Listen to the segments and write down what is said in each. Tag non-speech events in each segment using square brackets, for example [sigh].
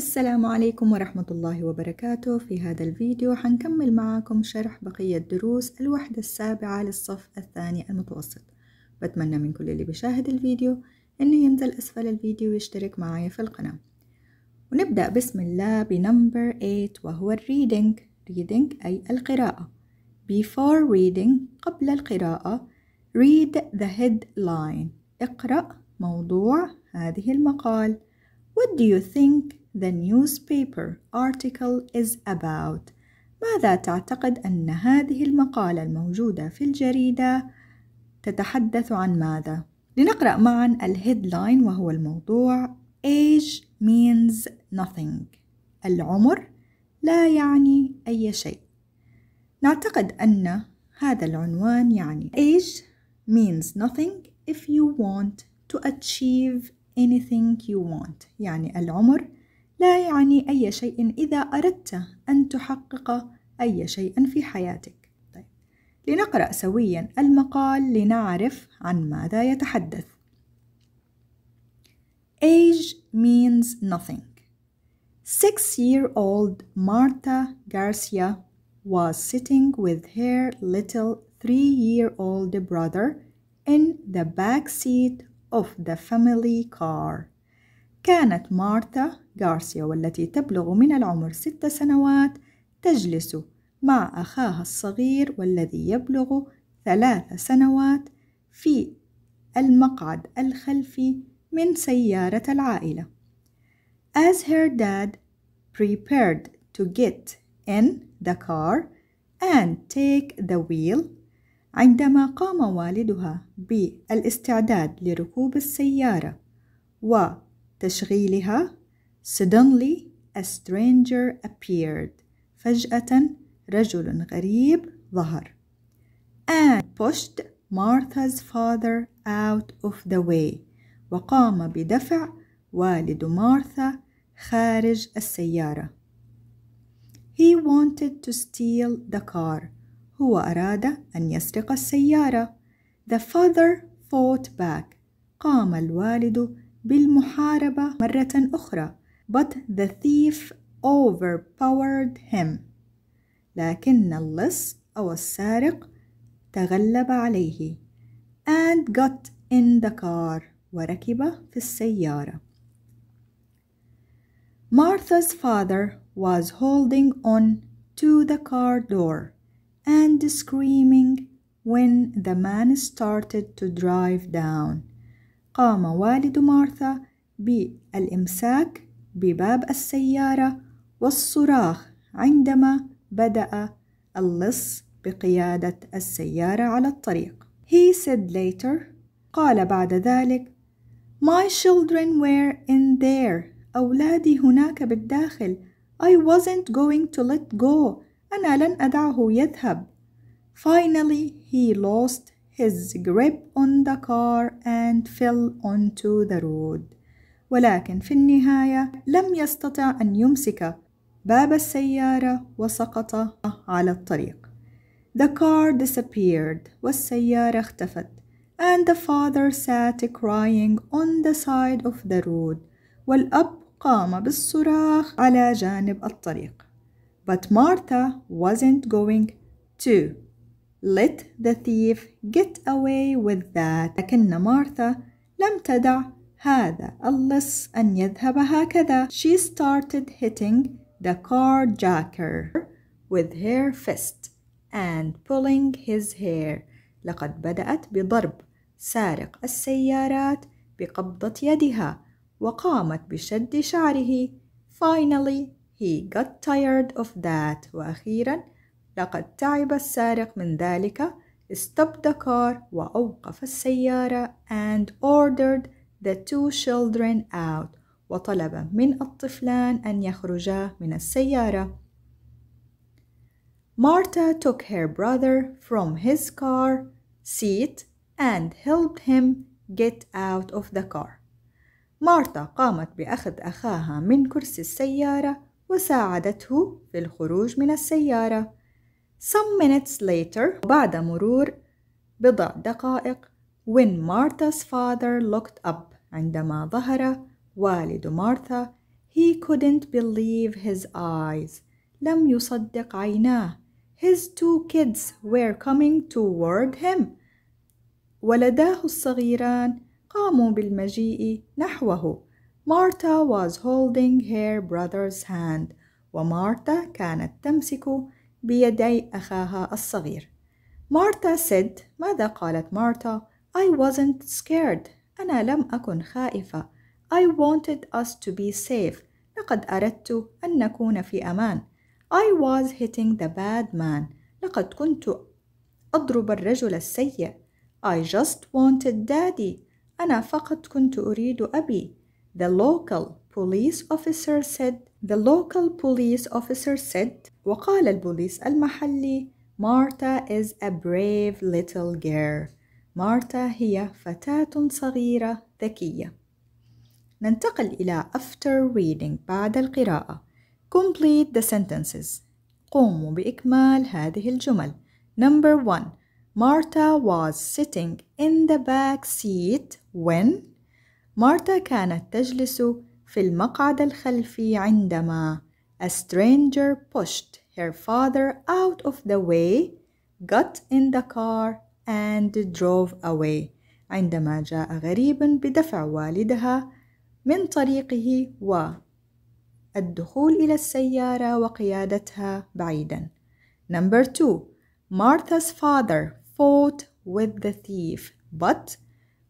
السلام عليكم ورحمة الله وبركاته في هذا الفيديو حنكمل معاكم شرح بقية دروس الوحدة السابعة للصف الثاني المتوسط بتمنى من كل اللي بيشاهد الفيديو انه ينزل اسفل الفيديو ويشترك معي في القناة ونبدأ بسم الله بنمبر 8 وهو الريدنج reading أي القراءة before reading قبل القراءة read the headline اقرأ موضوع هذه المقال What do you think the newspaper article is about ماذا تعتقد أن هذه المقالة الموجودة في الجريدة تتحدث عن ماذا؟ لنقرأ معا الهيدلاين وهو الموضوع Age means nothing العمر لا يعني أي شيء نعتقد أن هذا العنوان يعني Age means nothing if you want to achieve anything you want يعني العمر لا يعني أي شيء إذا أردت أن تحقق أي شيء في حياتك طيب. لنقرأ سويا المقال لنعرف عن ماذا يتحدث Age means nothing. Six-year-old Marta Garcia was sitting with her little three-year-old brother in the back seat of the family car. كانت مارتا غارسيا والتي تبلغ من العمر ست سنوات تجلس مع أخاها الصغير والذي يبلغ ثلاث سنوات في المقعد الخلفي من سيارة العائلة. As her dad prepared to get in the car and take the wheel عندما قام والدها بالاستعداد لركوب السيارة و تشغيلها Suddenly a stranger appeared فجأة رجل غريب ظهر and pushed Martha's father out of the way وقام بدفع والد مارثا خارج السيارة He wanted to steal the car هو أراد أن يسرق السيارة The father fought back قام الوالد بالمحاربة مرة أخرى but the thief overpowered him لكن اللص أو السارق تغلب عليه and got in the car وركب في السيارة Martha's father was holding on to the car door and screaming when the man started to drive down قام والد مارثا بالإمساك بباب السيارة والصراخ عندما بدأ اللص بقيادة السيارة على الطريق. He said later قال بعد ذلك My children were in there أولادي هناك بالداخل I wasn't going to let go أنا لن أدعه يذهب Finally he lost his grip on the car and fell onto the road ولكن في النهاية لم يستطع أن يمسك باب السيارة وسقط على الطريق The car disappeared والسيارة اختفت and the father sat crying on the side of the road والأب قام بالصراخ على جانب الطريق But Martha wasn't going to let the thief get away with that لكن مارثا لم تدع هذا اللص أن يذهب هكذا she started hitting the car jacker with her fist and pulling his hair لقد بدأت بضرب سارق السيارات بقبضة يدها وقامت بشد شعره finally he got tired of that وأخيرا لقد تعب السارق من ذلك stopped the car وأوقف السيارة and ordered the two children out وطلب من الطفلان أن يخرجا من السيارة. Martha took her brother from his car seat and helped him get out of the car. مارتا قامت بأخذ أخاها من كرسي السيارة وساعدته في الخروج من السيارة. Some minutes later بعد مرور بضع دقائق when Martha's father looked up عندما ظهر والد مارثا he couldn't believe his eyes لم يصدق عيناه his two kids were coming toward him ولداه الصغيران قاموا بالمجيء نحوه Martha was holding her brother's hand ومارثا كانت تمسك بيدي أخاها الصغير. مارتا سيد ماذا قالت مارتا؟ I wasn't scared. أنا لم أكن خائفة. I wanted us to be safe. لقد أردت أن نكون في أمان. I was hitting the bad man. لقد كنت أضرب الرجل السيء. I just wanted daddy. أنا فقط كنت أريد أبي. The local police officer said The local police officer said وقال البوليس المحلي مارتا is a brave little girl مارتا هي فتاة صغيرة ذكية ننتقل إلى after reading بعد القراءة complete the sentences قوموا بإكمال هذه الجمل Number one, Marta was sitting in the back seat when مارتا كانت تجلس في المقعد الخلفي عندما A stranger pushed her father out of the way, got in the car, and drove away. عندما جاء غريب بدفع والدها من طريقه والدخول إلى السيارة وقيادتها بعيدا. Number two, Martha's father fought with the thief, but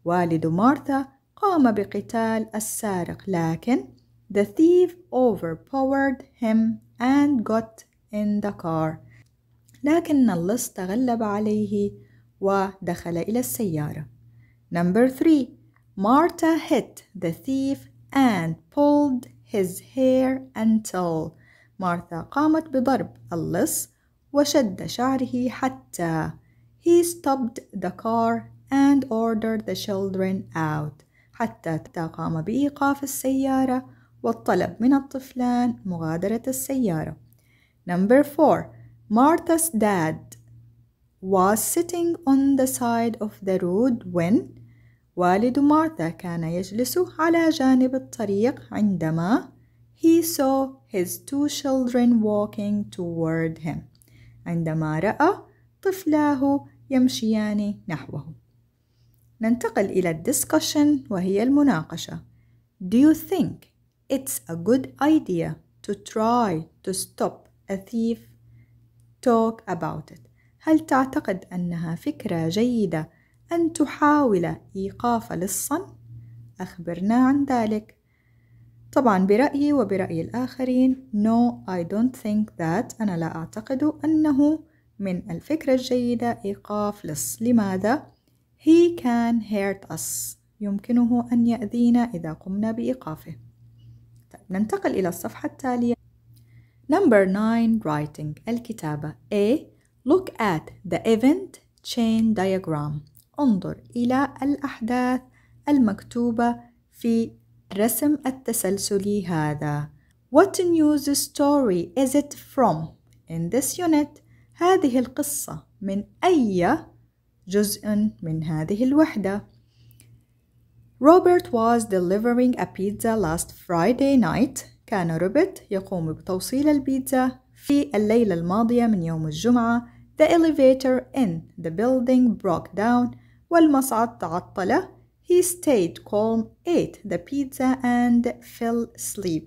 والد مارثا قام بقتال السارق لكن The thief overpowered him and got in the car لكن اللص تغلب عليه ودخل إلى السيارة Number 3 Marta hit the thief and pulled his hair until Martha قامت بضرب اللص وشد شعره حتى He stopped the car and ordered the children out حتى قام بإيقاف السيارة والطلب من الطفلان مغادرة السيارة. Number four, Martha's dad was sitting on the side of the road when والد مارثا كان يجلس على جانب الطريق عندما he saw his two children walking toward him عندما رأى طفلاه يمشيان نحوه ننتقل إلى الديسكشن وهي المناقشة Do you think It's a good idea to try to stop a thief. Talk about it. هل تعتقد أنها فكرة جيدة أن تحاول إيقاف لصًا؟ أخبرنا عن ذلك. طبعا برأيي وبرأي الآخرين No I don't think that أنا لا أعتقد أنه من الفكرة الجيدة إيقاف لص لماذا؟ He can hurt us يمكنه أن يأذينا إذا قمنا بإيقافه طيب ننتقل إلى الصفحة التالية Number 9 Writing الكتابة A Look at the event chain diagram انظر إلى الأحداث المكتوبة في الرسم التسلسلي هذا What news story is it from in this unit هذه القصة من أي جزء من هذه الوحدة روبرت was delivering a pizza last Friday night. كان روبرت يقوم بتوصيل البيتزا في الليلة الماضية من يوم الجمعة. The elevator in the building broke down والمصعد تعطل. He stayed calm, ate the pizza and fell asleep.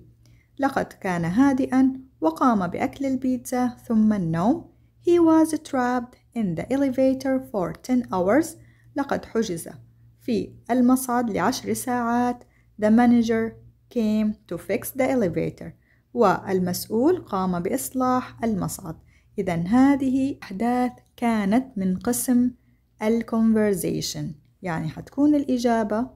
لقد كان هادئا وقام بأكل البيتزا ثم النوم. He was trapped in the elevator for 10 hours. لقد حجز في المصعد لعشر ساعات The manager came to fix the elevator والمسؤول قام بإصلاح المصعد إذا هذه أحداث كانت من قسم الconversation يعني حتكون الإجابة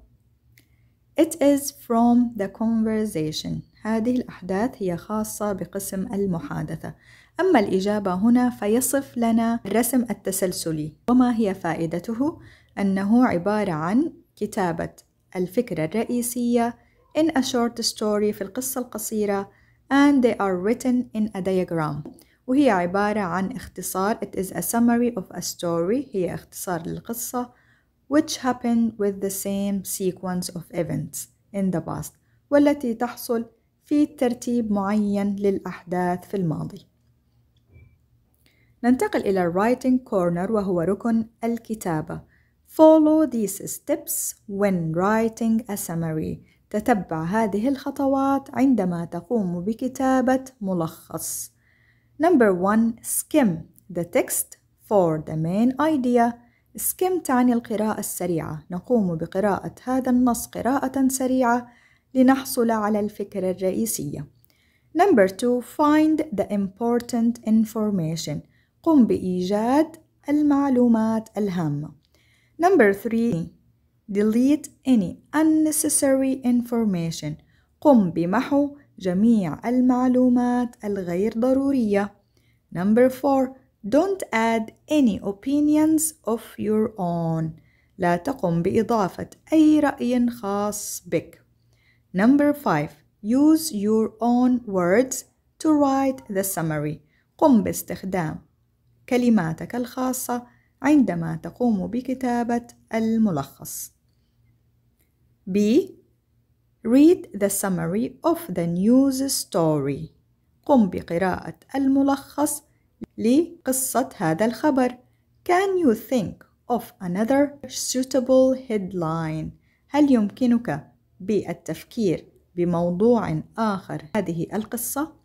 It is from the conversation هذه الأحداث هي خاصة بقسم المحادثة أما الإجابة هنا فيصف لنا الرسم التسلسلي وما هي فائدته؟ أنه عبارة عن كتابة الفكرة الرئيسية in a short story في القصة القصيرة and they are written in a diagram وهي عبارة عن اختصار it is a summary of a story هي اختصار للقصة which happened with the same sequence of events in the past والتي تحصل في ترتيب معين للأحداث في الماضي ننتقل إلى writing corner وهو ركن الكتابة Follow these steps when writing a summary. تتبع هذه الخطوات عندما تقوم بكتابة ملخص. Number one, skim the text for the main idea. skim تعني القراءة السريعة. نقوم بقراءة هذا النص قراءة سريعة لنحصل على الفكرة الرئيسية. Number two, find the important information. قم بإيجاد المعلومات الهامة. Number three, delete any unnecessary information. قم بمحو جميع المعلومات الغير ضرورية. Number four, don't add any opinions of your own. لا تقم بإضافة أي رأي خاص بك. Number five, use your own words to write the summary. قم باستخدام كلماتك الخاصة عندما تقوم بكتابة الملخص. B. Read the summary of the news story. قم بقراءة الملخص لقصة هذا الخبر. Can you think of another suitable headline? هل يمكنك بالتفكير بموضوع آخر هذه القصة؟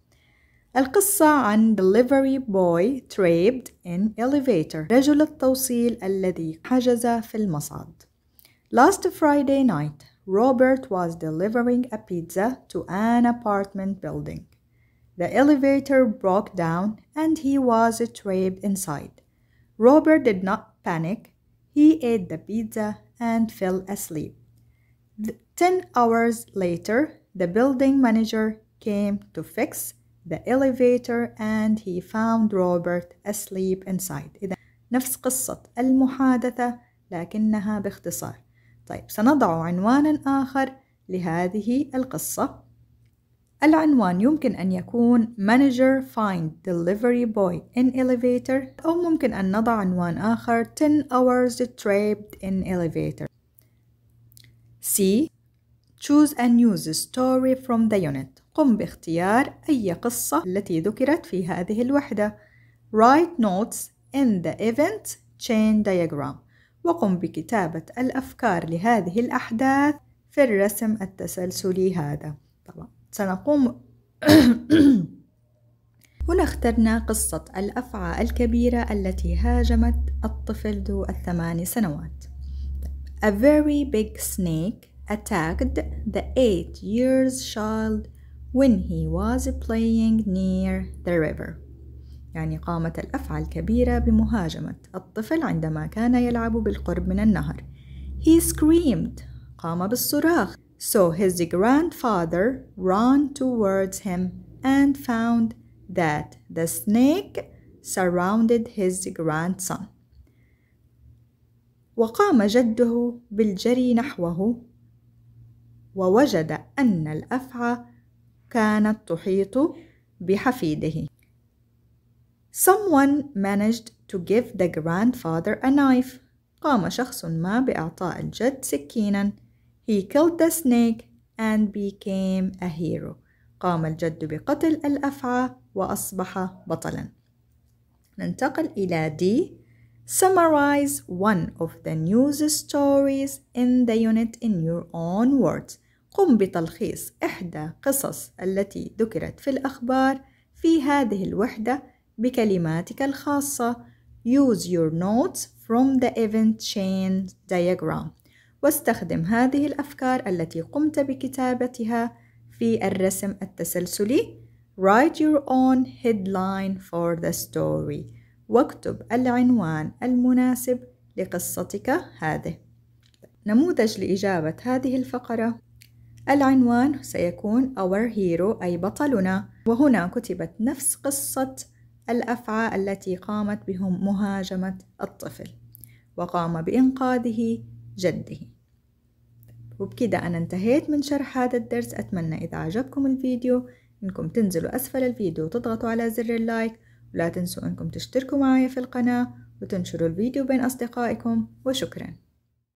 القصة عن delivery boy trapped in elevator رجل التوصيل الذي حجز في المصعد Last Friday night Robert was delivering a pizza to an apartment building The elevator broke down and he was trapped inside Robert did not panic He ate the pizza and fell asleep Ten hours later, the building manager came to fix the elevator and he found Robert asleep inside إذا نفس قصة المحادثة لكنها باختصار طيب سنضع عنوانا آخر لهذه القصة العنوان يمكن أن يكون Manager Find Delivery Boy in Elevator أو ممكن أن نضع عنوان آخر 10 Hours Trapped in Elevator C. Choose and use the story from the unit قم باختيار أي قصة التي ذكرت في هذه الوحدة Write notes in the event chain diagram وقم بكتابة الأفكار لهذه الأحداث في الرسم التسلسلي هذا طبعا سنقوم [coughs] هنا اخترنا قصة الأفعى الكبيرة التي هاجمت الطفل ذو الثمان سنوات A very big snake attacked the eight years child when he was playing near the river يعني قامت الأفعى الكبيرة بمهاجمة الطفل عندما كان يلعب بالقرب من النهر He screamed قام بالصراخ So his grandfather ran towards him and found that the snake surrounded his grandson وقام جده بالجري نحوه ووجد أن الأفعى كانت تحيط بحفيده. Someone managed to give the grandfather a knife. قام شخص ما بإعطاء الجد سكينا. He killed the snake and became a hero. قام الجد بقتل الأفعى وأصبح بطلا. ننتقل إلى D. Summarize one of the news stories in the unit in your own words. قم بتلخيص إحدى قصص التي ذكرت في الأخبار في هذه الوحدة بكلماتك الخاصة Use your notes from the event chain diagram واستخدم هذه الأفكار التي قمت بكتابتها في الرسم التسلسلي Write your own headline for the story واكتب العنوان المناسب لقصتك هذه نموذج لإجابة هذه الفقرة العنوان سيكون Our Hero أي بطلنا وهنا كتبت نفس قصة الأفعى التي قامت بهم مهاجمة الطفل وقام بإنقاذه جده وبكده أنا انتهيت من شرح هذا الدرس أتمنى إذا عجبكم الفيديو إنكم تنزلوا أسفل الفيديو وتضغطوا على زر اللايك ولا تنسوا إنكم تشتركوا معي في القناة وتنشروا الفيديو بين أصدقائكم وشكراً